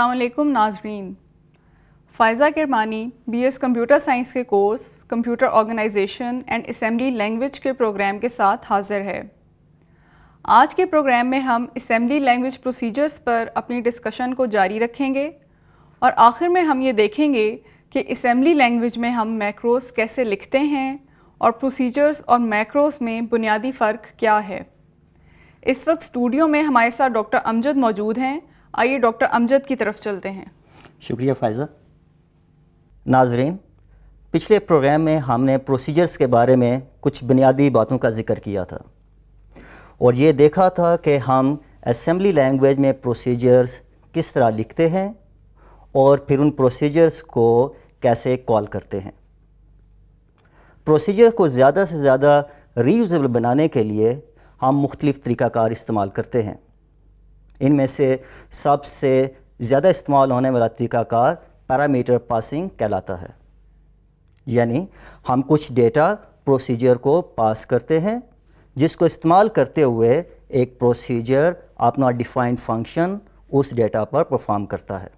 असलकुम नाजरीन Faiza Kirmani BS computer science के course computer organisation and assembly language के प्रोग्राम के साथ हाजिर है आज के प्रोग्राम में हम असम्बली लैंग्वेज प्रोसीजर्स पर अपनी डिस्कशन को जारी रखेंगे और आखिर में हम ये देखेंगे कि असम्बली लैंग्वेज में हम मैक्रोस कैसे लिखते हैं और प्रोसीजर्स और मैक्रोस में बुनियादी फ़र्क क्या है इस वक्त स्टूडियो में हमारे साथ डॉक्टर अमजद मौजूद हैं आइए डॉक्टर अमजद की तरफ चलते हैं शुक्रिया फायज़ा नाजरीन पिछले प्रोग्राम में हमने प्रोसीजर्स के बारे में कुछ बुनियादी बातों का जिक्र किया था और ये देखा था कि हम असम्बली लैंग्वेज में प्रोसीजर्स किस तरह लिखते हैं और फिर उन प्रोसीजर्स को कैसे कॉल करते हैं प्रोसीजर को ज़्यादा से ज़्यादा रीयूजबल बनाने के लिए हम मुख्तलिफ़ तरीक़ाकार इस्तेमाल करते हैं इनमें से सबसे ज़्यादा इस्तेमाल होने वाला तरीकाकार पैरामीटर पासिंग कहलाता है यानी हम कुछ डेटा प्रोसीजर को पास करते हैं जिसको इस्तेमाल करते हुए एक प्रोसीजर अपना डिफाइंड फंक्शन उस डेटा पर परफॉर्म करता है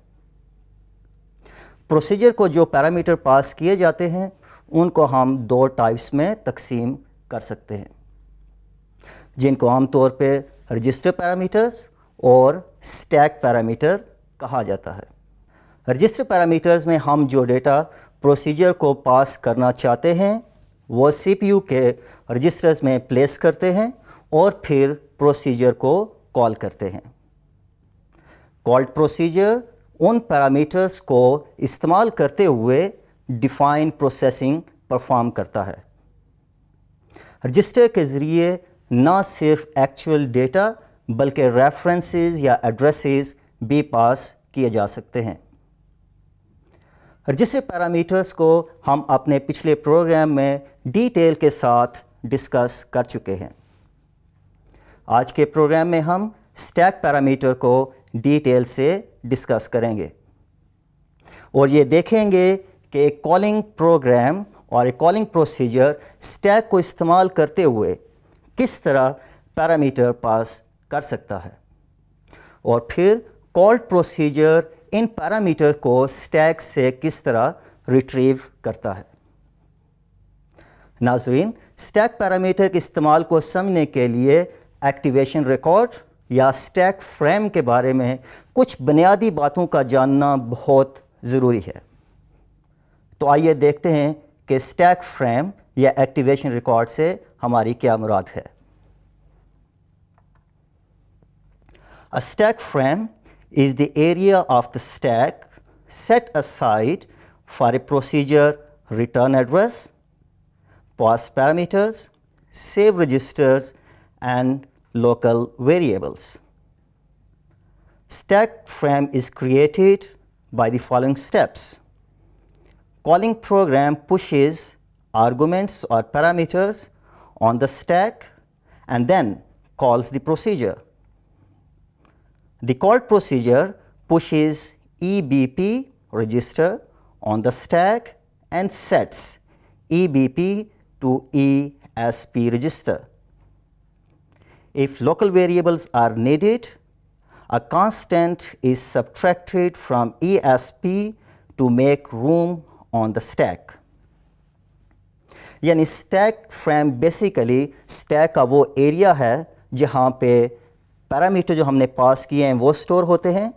प्रोसीजर को जो पैरामीटर पास किए जाते हैं उनको हम दो टाइप्स में तकसीम कर सकते हैं जिनको आमतौर पे रजिस्टर पैरामीटर्स और स्टैक पैरामीटर कहा जाता है रजिस्टर पैरामीटर्स में हम जो डेटा प्रोसीजर को पास करना चाहते हैं वो सीपीयू के रजिस्टर्स में प्लेस करते हैं और फिर प्रोसीजर को कॉल करते हैं कॉल्ड प्रोसीजर उन पैरामीटर्स को इस्तेमाल करते हुए डिफाइन प्रोसेसिंग परफॉर्म करता है रजिस्टर के ज़रिए ना सिर्फ एक्चुअल डेटा बल्कि रेफरेंसेस या एड्रेसेस भी पास किए जा सकते हैं रजिस्टर पैरामीटर्स को हम अपने पिछले प्रोग्राम में डिटेल के साथ डिस्कस कर चुके हैं आज के प्रोग्राम में हम स्टैक पैरामीटर को डिटेल से डिस्कस करेंगे और ये देखेंगे कि एक कॉलिंग प्रोग्राम और एक कॉलिंग प्रोसीजर स्टैक को इस्तेमाल करते हुए किस तरह पैरामीटर पास कर सकता है और फिर कॉल्ड प्रोसीजर इन पैरामीटर को स्टैक से किस तरह रिट्रीव करता है नाजरीन स्टैक पैरामीटर के इस्तेमाल को समझने के लिए एक्टिवेशन रिकॉर्ड या स्टैक फ्रेम के बारे में कुछ बुनियादी बातों का जानना बहुत ज़रूरी है तो आइए देखते हैं कि स्टैक फ्रेम या एक्टिवेशन रिकॉर्ड से हमारी क्या मुराद है A stack frame is the area of the stack set aside for a procedure return address, pass parameters, save registers and local variables. Stack frame is created by the following steps. Calling program pushes arguments or parameters on the stack and then calls the procedure. The call procedure pushes EBP register on the stack and sets EBP to ESP register. If local variables are needed, a constant is subtracted from ESP to make room on the stack. यानी stack frame basically stack का वो area है जहाँ पे parameter जो हमने पास किए हैं वो स्टोर होते हैं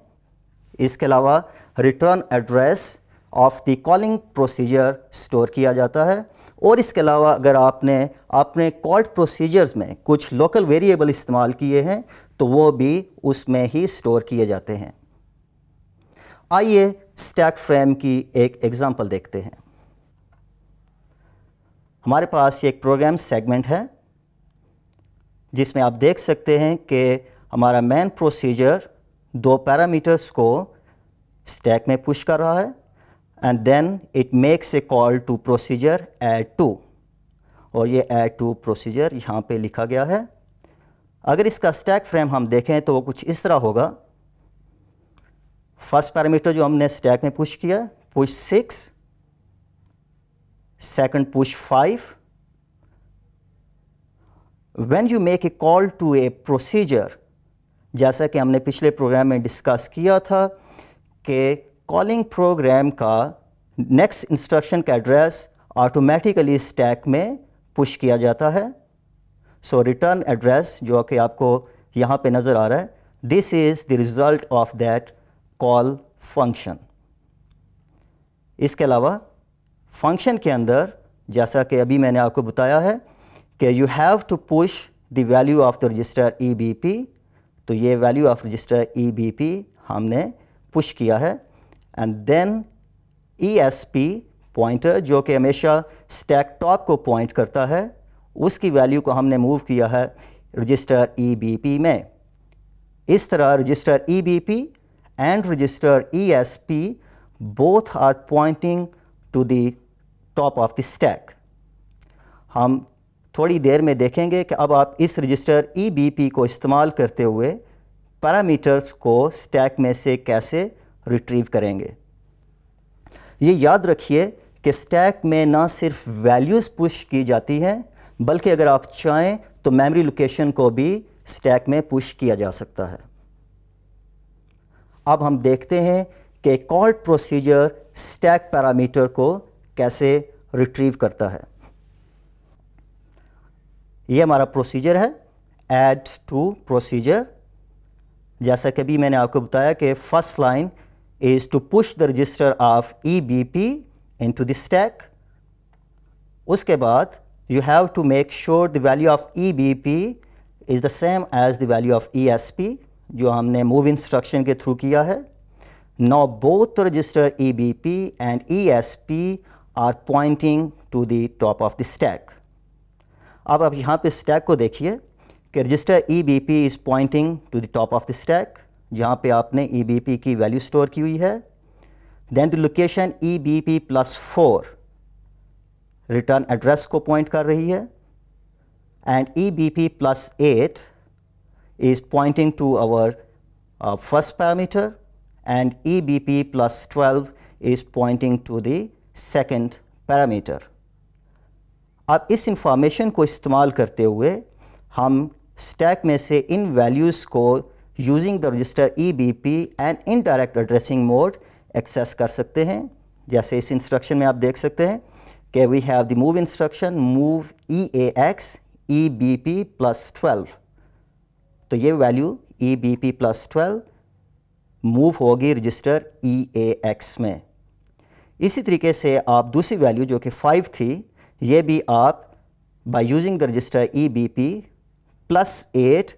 इसके अलावा return address of the calling procedure store किया जाता है और इसके अलावा अगर आपने अपने कॉल्ड प्रोसीजर्स में कुछ लोकल वेरिएबल इस्तेमाल किए हैं तो वो भी उसमें ही स्टोर किए जाते हैं आइए स्टैक फ्रेम की एक एग्ज़ाम्पल देखते हैं हमारे पास ये एक प्रोग्राम सेगमेंट है जिसमें आप देख सकते हैं कि हमारा मैन प्रोसीजर दो पैरामीटर्स को स्टैक में पुश कर रहा है and then it makes a call to procedure add two और ये एड टू प्रोसीजर यहाँ पे लिखा गया है अगर इसका स्टैक फ्रेम हम देखें तो वो कुछ इस तरह होगा फर्स्ट पैरामीटर जो हमने स्टैक में पुश किया push six second push five when you make a call to a procedure जैसा कि हमने पिछले प्रोग्राम में डिस्कस किया था कि कॉलिंग प्रोग्राम का नेक्स्ट इंस्ट्रक्शन का एड्रेस ऑटोमेटिकली स्टैक में पुश किया जाता है सो रिटर्न एड्रेस जो कि आपको यहाँ पे नज़र आ रहा है this is the result of that call function इसके अलावा फंक्शन के अंदर जैसा कि अभी मैंने आपको बताया है कि you have to push the value of the register E B P तो ये वैल्यू ऑफ रजिस्टर ई हमने पुश किया है and then E S P pointer जो कि हमेशा स्टैक टॉप को पॉइंट करता है उसकी वैल्यू को हमने मूव किया है रजिस्टर ई e में इस तरह register E and register E S P both are pointing to the top of the stack हम थोड़ी देर में देखेंगे कि अब आप इस रजिस्टर ई e को इस्तेमाल करते हुए पैरामीटर्स को स्टैक में से कैसे रिट्रीव करेंगे ये याद रखिए कि स्टैक में ना सिर्फ वैल्यूज़ पुश की जाती हैं बल्कि अगर आप चाहें तो मेमोरी लोकेशन को भी स्टैक में पुश किया जा सकता है अब हम देखते हैं कि कॉल्ड प्रोसीजर स्टैक पैरामीटर को कैसे रिट्रीव करता है ये हमारा प्रोसीजर है ऐड टू प्रोसीजर जैसा कि अभी मैंने आपको बताया कि first line is to push the register of E B P into the stack उसके बाद you have to make sure the value of E B P is the same as the value of E S P जो हमने move instruction के through किया है now both register E B P and E S P are pointing to the top of the stack अब आप यहाँ पे stack को देखिए कि register E B P is pointing to the top of the stack जहाँ पे आपने ई बी पी की वैल्यू स्टोर की हुई है then the location E B P plus four return address को पॉइंट कर रही है and E B P plus eight is pointing to our first parameter and E B P plus twelve is pointing to the second parameter अब इस information को इस्तेमाल करते हुए हम स्टैक में से इन वैल्यूज़ को using the register E B P and indirect addressing mode access कर सकते हैं जैसे इस इंस्ट्रक्शन में आप देख सकते हैं कि we have the move instruction move E A X E B P plus twelve तो ये value E B P plus twelve move होगी रजिस्टर ई ए एक्स में इसी तरीके से आप दूसरी वैल्यू जो कि फाइव थी ये भी आप by using the register E B P plus eight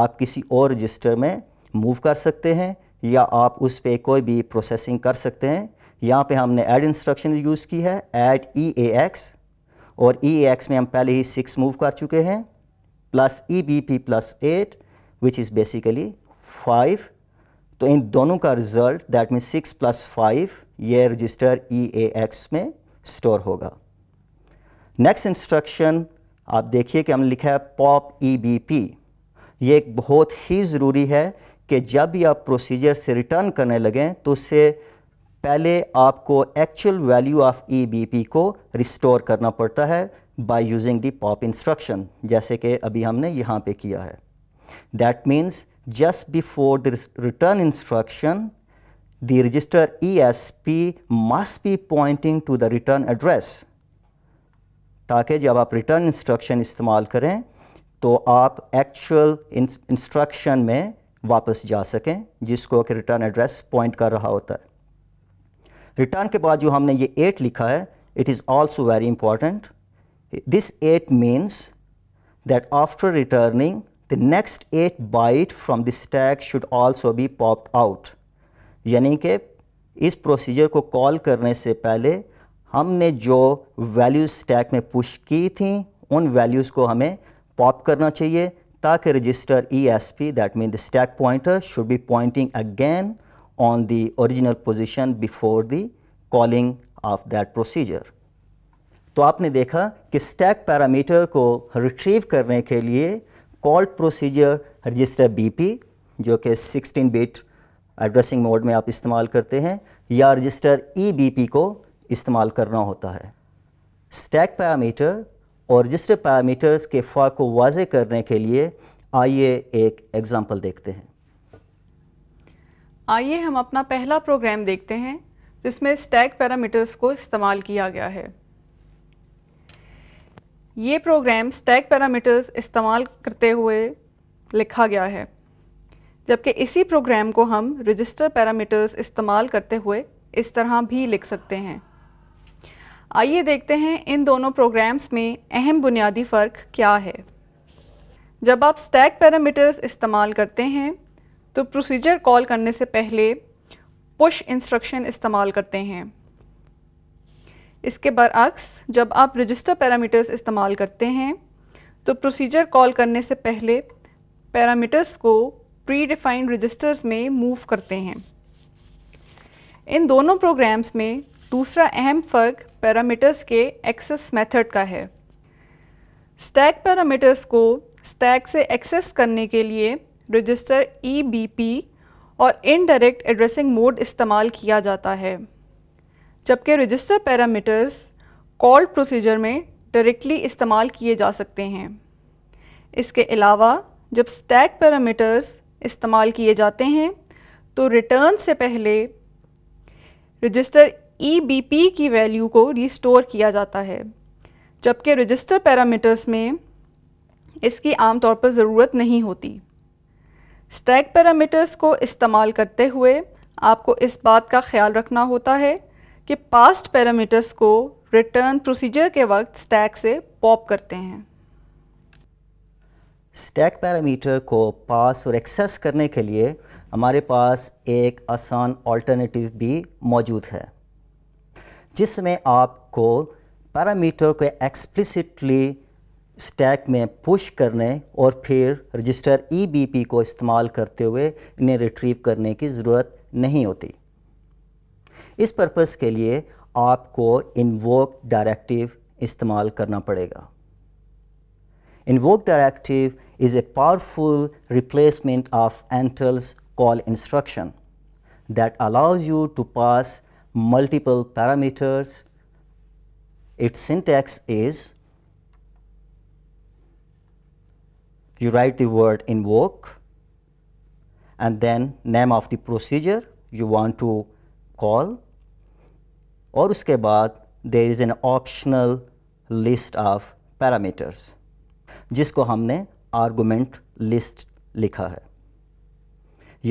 आप किसी और रजिस्टर में मूव कर सकते हैं या आप उस पर कोई भी प्रोसेसिंग कर सकते हैं यहाँ पे हमने ऐड इंस्ट्रक्शन यूज़ की है ऐड ई ए एक्स और ई ए एक्स में हम पहले ही सिक्स मूव कर चुके हैं plus E B P plus eight which is basically five तो इन दोनों का result that mean six plus five ये रजिस्टर ई ए एक्स में स्टोर होगा नेक्स्ट इंस्ट्रक्शन आप देखिए कि हमने लिखा है पॉप ईबीपी e ये एक बहुत ही ज़रूरी है कि जब भी आप प्रोसीजर से रिटर्न करने लगें तो उससे पहले आपको एक्चुअल वैल्यू ऑफ ईबीपी को रिस्टोर करना पड़ता है by using the pop instruction जैसे कि अभी हमने यहाँ पे किया है that means just before the return instruction the register E S P must be pointing to the return address ताकि जब आप रिटर्न इंस्ट्रक्शन इस्तेमाल करें तो आप एक्चुअल इंस्ट्रक्शन में वापस जा सकें जिसको कि रिटर्न एड्रेस पॉइंट कर रहा होता है रिटर्न के बाद जो हमने ये एट लिखा है it is also very important this eight means that after returning the next eight byte from this tag should also be pop out यानी कि इस प्रोसीजर को कॉल करने से पहले हमने जो वैल्यूज़ स्टैक में पुश की थी उन वैल्यूज़ को हमें पॉप करना चाहिए ताकि register E S P that mean the stack pointer should be pointing again on the original position before the calling of that procedure तो आपने देखा कि स्टैक पैरामीटर को रिट्रीव करने के लिए कॉल्ड प्रोसीजर रजिस्टर पी जो कि 16 बिट एड्रेसिंग मोड में आप इस्तेमाल करते हैं या रजिस्टर ई पी को इस्तेमाल करना होता है स्टैक पैरामीटर और रजिस्टर पैरामीटर्स के फ़र्क को वाज करने के लिए आइए एक एग्ज़ाम्पल देखते हैं आइए हम अपना पहला प्रोग्राम देखते हैं जिसमें स्टैक पैरामीटर्स को इस्तेमाल किया गया है ये प्रोग्राम स्टैक पैरामीटर्स इस्तेमाल करते हुए लिखा गया है जबकि इसी प्रोग्राम को हम रजिस्टर पैरामीटर्स इस्तेमाल करते हुए इस तरह भी लिख सकते हैं आइए देखते हैं इन दोनों प्रोग्राम्स में अहम बुनियादी फ़र्क क्या है जब आप स्टैक पैरामीटर्स इस्तेमाल करते हैं तो प्रोसीजर कॉल करने से पहले पुश इंस्ट्रक्शन इस्तेमाल करते हैं इसके बरक्स जब आप रजिस्टर पैरामीटर्स इस्तेमाल करते हैं तो प्रोसीजर कॉल करने से पहले पैरामीटर्स को प्री डिफाइंड रजिस्टर्स में मूव करते हैं इन दोनों प्रोग्राम्स में दूसरा अहम फ़र्क पैरामीटर्स के एक्सेस मेथड का है स्टैक पैरामीटर्स को स्टैक से एक्सेस करने के लिए रजिस्टर ई e और इनडायरेक्ट एड्रेसिंग मोड इस्तेमाल किया जाता है जबकि रजिस्टर पैरामीटर्स कॉल प्रोसीजर में डायरेक्टली इस्तेमाल किए जा सकते हैं इसके अलावा जब स्टैक पैरामीटर्स इस्तेमाल किए जाते हैं तो रिटर्न से पहले रजिस्टर ई e की वैल्यू को रिस्टोर किया जाता है जबकि रजिस्टर पैरामीटर्स में इसकी आमतौर पर ज़रूरत नहीं होती स्टैक पैरामीटर्स को इस्तेमाल करते हुए आपको इस बात का ख्याल रखना होता है कि पास्ट पैरामीटर्स को रिटर्न प्रोसीजर के वक्त स्टैक से पॉप करते हैं स्टैक पैरामीटर को पास और एक्सेस करने के लिए हमारे पास एक आसान ऑल्टरनेटिव भी मौजूद है जिसमें आपको पैरामीटर को एक्सप्लिसिटली स्टैक में पुश करने और फिर रजिस्टर ई e को इस्तेमाल करते हुए इन्हें रिट्रीव करने की ज़रूरत नहीं होती इस पर्पज़ के लिए आपको इन्वोक डायरेक्टिव इस्तेमाल करना पड़ेगा invoke directive is a powerful replacement of Intel's call instruction that allows you to pass multiple parameters. Its syntax is you write the word invoke and then name of the procedure you want to call or uske baad there is an optional list of parameters jisko humne argument list likha hai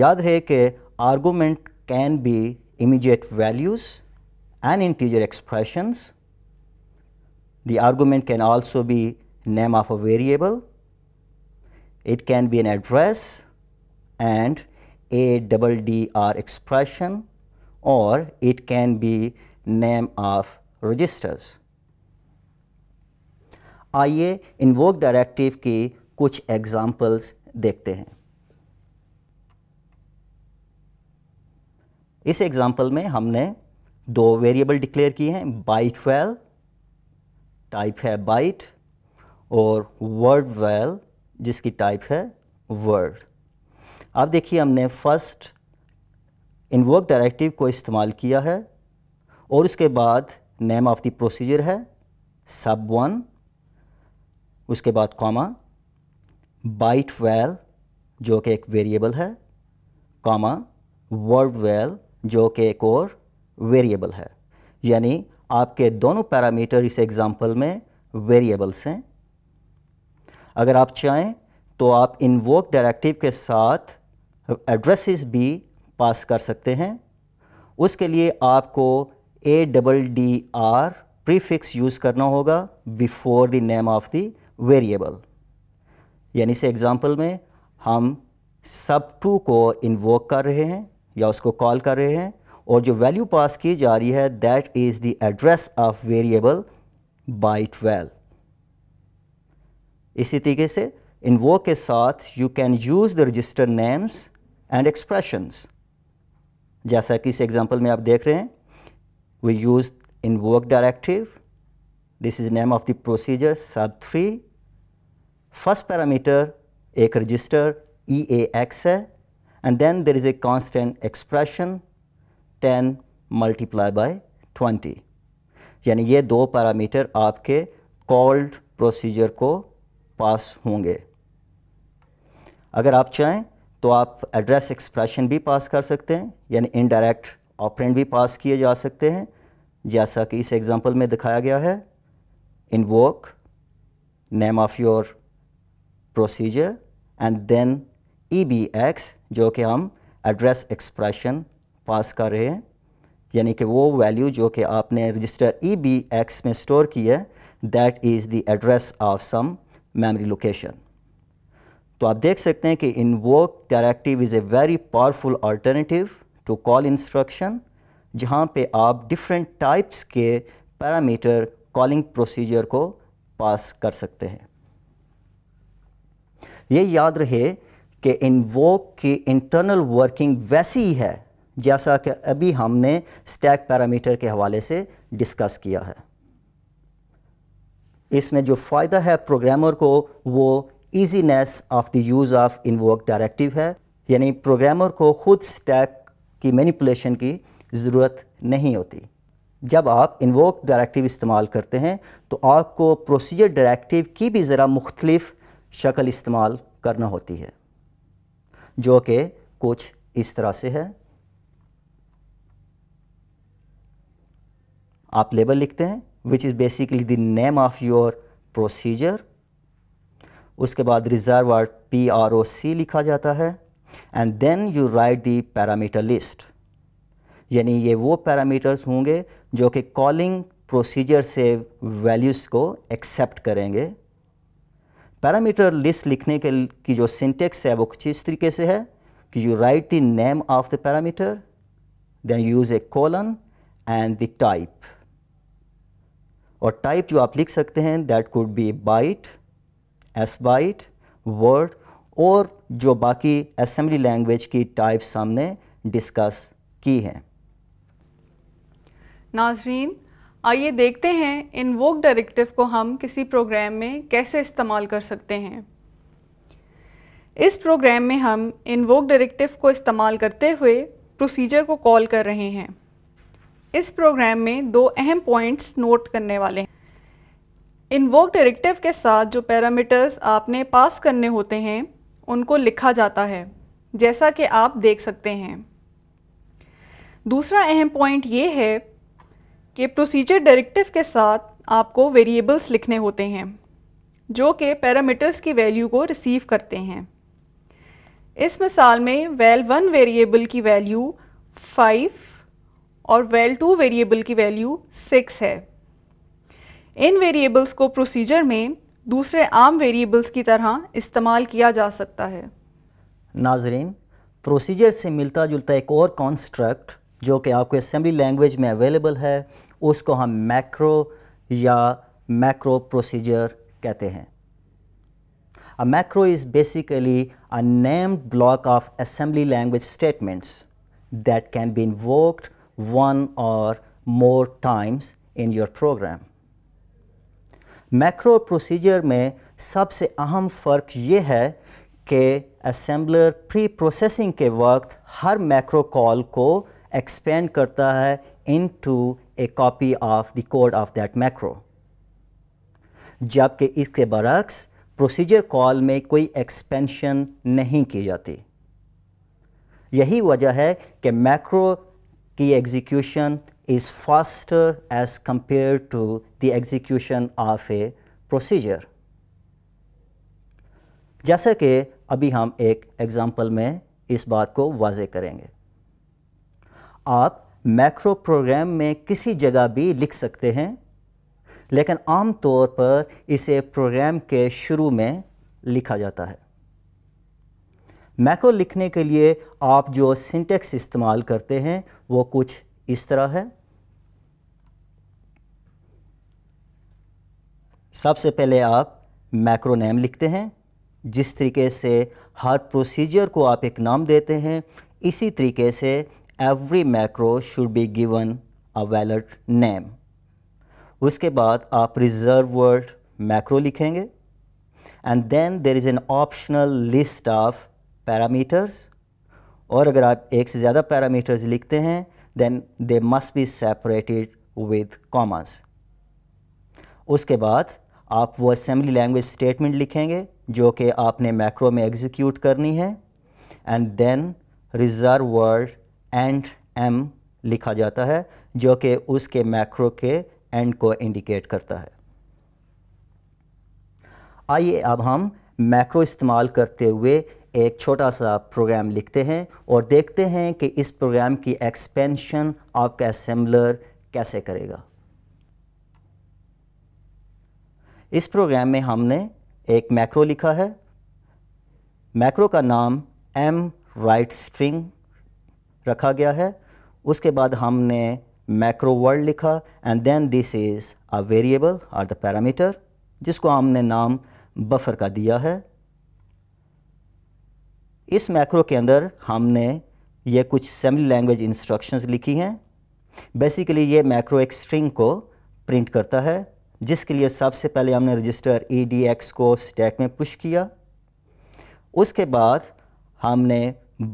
yaad rahe ke argument can be immediate values and integer expressions. The argument can also be name of a variable. It can be an address and a double DR expression or it can be name of registers. आइए invoke directive के कुछ examples देखते हैं इस example में हमने दो variable declare किए हैं बाइट वेल टाइप है बाइट और वर्ड वेल जिसकी टाइप है वर्ड अब देखिए हमने फर्स्ट इनवर्क डायरेक्टिव को इस्तेमाल किया है और उसके बाद नेम ऑफ द प्रोसीजर है सब वन उसके बाद कॉमा बाइट वेल जो कि एक वेरिएबल है कॉमा वर्ड वेल जो कि एक और वेरिएबल है यानी आपके दोनों पैरामीटर इस एग्ज़ाम्पल में वेरिएबल्स हैं अगर आप चाहें तो आप वोक डायरेक्टिव के साथ एड्रेसेस भी पास कर सकते हैं उसके लिए आपको A double D R prefix use करना होगा before the name of the variable यानी इस एग्ज़ाम्पल में हम सब टू को इन्वोक कर रहे हैं या उसको कॉल कर रहे हैं और जो वैल्यू पास की जा रही है that is the address of variable by twelve इसी तरीके से इन वो के साथ you can use the register names and expressions जैसा कि इस एग्जांपल में आप देख रहे हैं we use invoke directive this is name of the procedure sub three first parameter एक रजिस्टर ई ए एक्स है and then there is a constant expression 10 multiplied by 20 यानी ये दो पैरामीटर आपके कॉल्ड प्रोसीजर को पास होंगे अगर आप चाहें तो आप एड्रेस एक्सप्रेशन भी पास कर सकते हैं यानी इनडायरेक्ट ऑपरेंट भी पास किए जा सकते हैं जैसा कि इस एग्जांपल में दिखाया गया है invoke name of your procedure and then E B X जो कि हम एड्रेस एक्सप्रेशन पास कर रहे हैं यानी कि वो वैल्यू जो कि आपने रजिस्टर ई बी एक्स में स्टोर की है that is the address of some memory location तो आप देख सकते हैं कि इन invoke directive is a very powerful alternative to call instruction जहाँ पे आप डिफरेंट टाइप्स के पैरामीटर कॉलिंग प्रोसीजर को पास कर सकते हैं ये याद रहे कि इन्वोक की इंटरनल वर्किंग वैसी ही है जैसा कि अभी हमने स्टैक पैरामीटर के हवाले से डिस्कस किया है इसमें जो फ़ायदा है प्रोग्रामर को वो easiness of the use of invoke directive है यानी प्रोग्रामर को ख़ुद स्टैक की मैनिपुलेशन की ज़रूरत नहीं होती जब आप इन्वोक डायरेक्टिव इस्तेमाल करते हैं तो आपको प्रोसीजर डायरेक्टिव की भी ज़रा मुख्तलिफ शक्ल इस्तेमाल करना होती है जो कि कुछ इस तरह से है आप लेबल लिखते हैं which is basically the name of your procedure उसके बाद reserved P R O C लिखा जाता है and then you write the parameter list यानी ये वो पैरामीटर्स होंगे जो कि कॉलिंग प्रोसीजर से वैल्यूज़ को एक्सेप्ट करेंगे पैरामीटर लिस्ट लिखने के की जो सिंटेक्स है वो कुछ इस तरीके से है कि you write the name of the parameter then use a colon and the type और टाइप जो आप लिख सकते हैं that could be byte S byte word और जो बाकी असेंबली लैंग्वेज की टाइप्स हमने डिस्कस की हैं नाजरीन आइए देखते हैं इन वोक डायरेक्टिव को हम किसी प्रोग्राम में कैसे इस्तेमाल कर सकते हैं इस प्रोग्राम में हम इन वोक डायरेक्टिव को इस्तेमाल करते हुए प्रोसीजर को कॉल कर रहे हैं इस प्रोग्राम में दो अहम पॉइंट्स नोट करने वाले हैं इन वोक डायरेक्टिव के साथ जो पैरामीटर्स आपने पास करने होते हैं उनको लिखा जाता है जैसा कि आप देख सकते हैं दूसरा अहम पॉइंट ये है कि प्रोसीजर डायरेक्टिव के साथ आपको वेरिएबल्स लिखने होते हैं जो कि पैरामीटर्स की वैल्यू को रिसीव करते हैं इस मिसाल में वेल वन वेरिएबल की वैल्यू फाइव और वेल टू वेरिएबल की वैल्यू सिक्स है इन वेरिएबल्स को प्रोसीजर में दूसरे आम वेरिएबल्स की तरह इस्तेमाल किया जा सकता है नाजरीन प्रोसीजर से मिलता जुलता एक और कॉन्स्ट्रक्ट जो कि आपको असम्बली लैंग्वेज में अवेलेबल है उसको हम मैक्रो या मैक्रो प्रोसीजर कहते हैं a macro is basically a named block of assembly language statements that can be invoked one or more times in your program macro procedure में सबसे अहम फ़र्क यह है कि असेंबलर प्री प्रोसेसिंग के वक्त हर मैक्रो कॉल को एक्सपेंड करता है into a copy of the code of that macro. जबकि इसके बरक्स प्रोसीजर कॉल में कोई एक्सपेंशन नहीं की जाती यही वजह है कि मैक्रो की execution is faster as compare to the execution of a procedure जैसा कि अभी हम एक एग्ज़ाम्पल में इस बात को वाजे करेंगे आप मैक्रो प्रोग्राम में किसी जगह भी लिख सकते हैं लेकिन आम तौर पर इसे प्रोग्राम के शुरू में लिखा जाता है मैक्रो लिखने के लिए आप जो सिंटेक्स इस्तेमाल करते हैं वो कुछ इस तरह है सबसे पहले आप मैक्रो नेम लिखते हैं जिस तरीके से हर प्रोसीजर को आप एक नाम देते हैं इसी तरीके से every macro should be given a valid name उसके बाद आप रिजर्व वर्ड मैक्रो लिखेंगे and then there is an optional list of parameters और अगर आप एक से ज़्यादा पैरामीटर्स लिखते हैं then they must be separated with commas उसके बाद आप वो असेंबली लैंग्वेज स्टेटमेंट लिखेंगे जो कि आपने मैक्रो में एग्जीक्यूट करनी है and then reserve word end M लिखा जाता है जो कि उसके मैक्रो के एंड को इंडिकेट करता है आइए अब हम मैक्रो इस्तेमाल करते हुए एक छोटा सा प्रोग्राम लिखते हैं और देखते हैं कि इस प्रोग्राम की एक्सपेंशन आपका असेंबलर कैसे करेगा इस प्रोग्राम में हमने एक मैक्रो लिखा है मैक्रो का नाम एम राइट स्ट्रिंग रखा गया है उसके बाद हमने मैक्रो वर्ल्ड लिखा and then this is a variable or the parameter जिसको हमने नाम बफर का दिया है इस मैक्रो के अंदर हमने ये कुछ असेंबली लैंग्वेज इंस्ट्रक्शंस लिखी हैं बेसिकली ये मैक्रो एक स्ट्रिंग को प्रिंट करता है जिसके लिए सबसे पहले हमने रजिस्टर ई डी एक्स को स्टैक में पुश किया उसके बाद हमने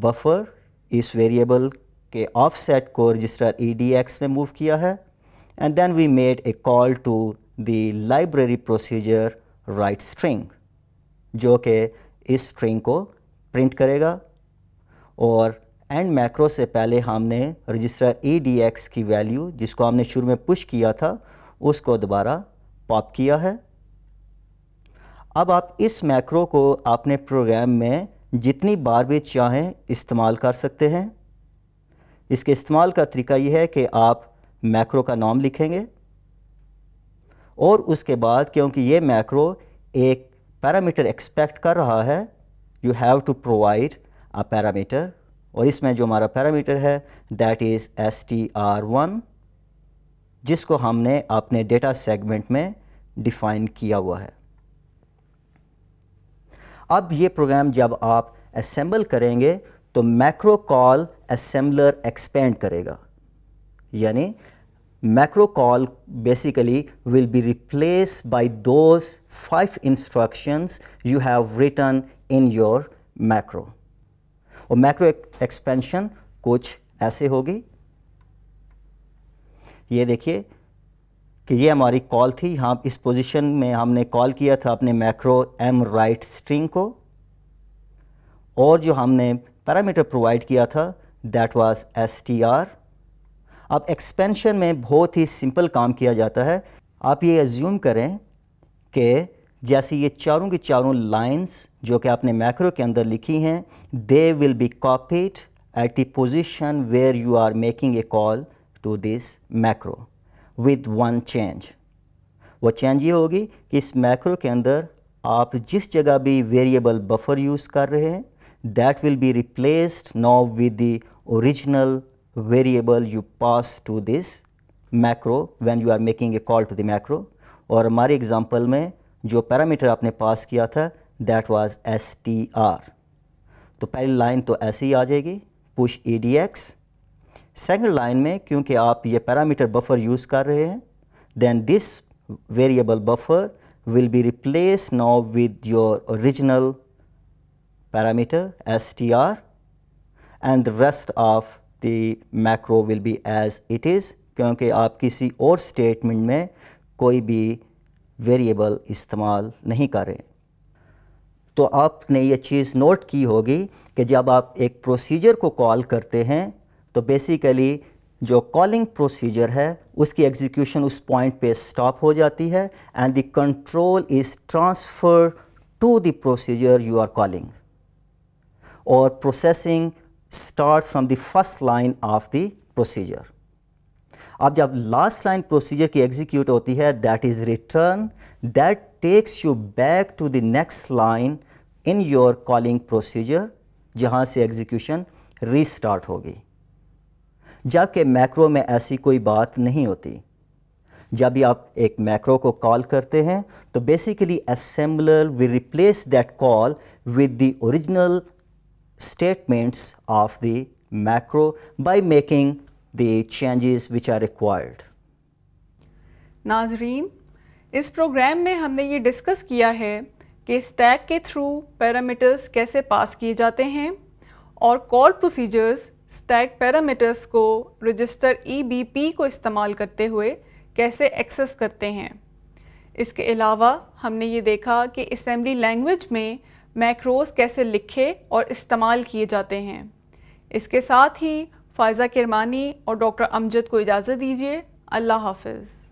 बफर इस वेरिएबल के ऑफसेट को रजिस्टर edx में मूव किया है and then we made a call to the library procedure write string जो कि इस स्ट्रिंग को प्रिंट करेगा और एंड मैक्रो से पहले हमने रजिस्टर edx की वैल्यू जिसको हमने शुरू में पुश किया था उसको दोबारा पॉप किया है अब आप इस मैक्रो को अपने प्रोग्राम में जितनी बार भी चाहें इस्तेमाल कर सकते हैं इसके इस्तेमाल का तरीका यह है कि आप मैक्रो का नाम लिखेंगे और उसके बाद क्योंकि ये मैक्रो एक पैरामीटर एक्सपेक्ट कर रहा है you have to provide a parameter और इसमें जो हमारा पैरामीटर है that is S T R one जिसको हमने अपने डेटा सेगमेंट में डिफ़ाइन किया हुआ है अब ये प्रोग्राम जब आप असेंबल करेंगे तो मैक्रो कॉल असम्बलर एक्सपेंड करेगा यानी macro call basically will be replace by those five instructions you have written in your macro और मैक्रो एक्सपेंशन कुछ ऐसे होगी ये देखिए कि ये हमारी कॉल थी हाँ इस पोजीशन में हमने कॉल किया था अपने मैक्रो एम राइट स्ट्रिंग को और जो हमने पैरामीटर प्रोवाइड किया था that was S T R अब एक्सपेंशन में बहुत ही सिंपल काम किया जाता है आप ये एज्यूम करें कि जैसे ये चारों की चारों लाइंस जो कि आपने मैक्रो के अंदर लिखी हैं they will be copied at the position where you are making a call to this macro with one change वो चेंज ये होगी कि इस मैक्रो के अंदर आप जिस जगह भी वेरिएबल बफर यूज़ कर रहे हैं that will be replaced now with the original variable you pass to this macro when you are making a call to the macro और हमारे एग्जांपल में जो पैरामीटर आपने पास किया था that was S T R तो पहली line तो ऐसे ही आ जाएगी push E D X second line में क्योंकि आप ये पैरामीटर बफर यूज़ कर रहे हैं then this variable buffer will replace be with your with parameter S T R and the rest of the macro will be as it is क्योंकि आप किसी और स्टेटमेंट में कोई भी वेरिएबल इस्तेमाल नहीं कर रहे तो आपने ये चीज़ नोट की होगी कि जब आप एक प्रोसीजर को कॉल करते हैं तो बेसिकली जो कॉलिंग प्रोसीजर है उसकी एग्जीक्यूशन उस पॉइंट पे स्टॉप हो जाती है and the control is transfer to the procedure you are calling और processing start from the first line of the procedure अब जब लास्ट लाइन प्रोसीजर की एग्जीक्यूट होती है that is return that takes you back to the next line in your calling procedure जहाँ से execution restart होगी जबकि मैक्रो में ऐसी कोई बात नहीं होती जब भी आप एक मैक्रो को कॉल करते हैं तो basically assembler we replace that call with the original statements of the macro by making the changes which are required नाजरीन इस प्रोग्राम में हमने ये डिस्कस किया है कि स्टैक के थ्रू पैरामीटर्स कैसे पास किए जाते हैं और कॉल प्रोसीजर्स स्टैक पैरामीटर्स को रजिस्टर ई e को इस्तेमाल करते हुए कैसे एक्सेस करते हैं इसके अलावा हमने ये देखा कि असम्बली लैंग्वेज में मैक्रोस कैसे लिखे और इस्तेमाल किए जाते हैं इसके साथ ही फ़ायज़ा किरमानी और डॉक्टर अमजद को इजाज़त दीजिए अल्लाह हाफिज़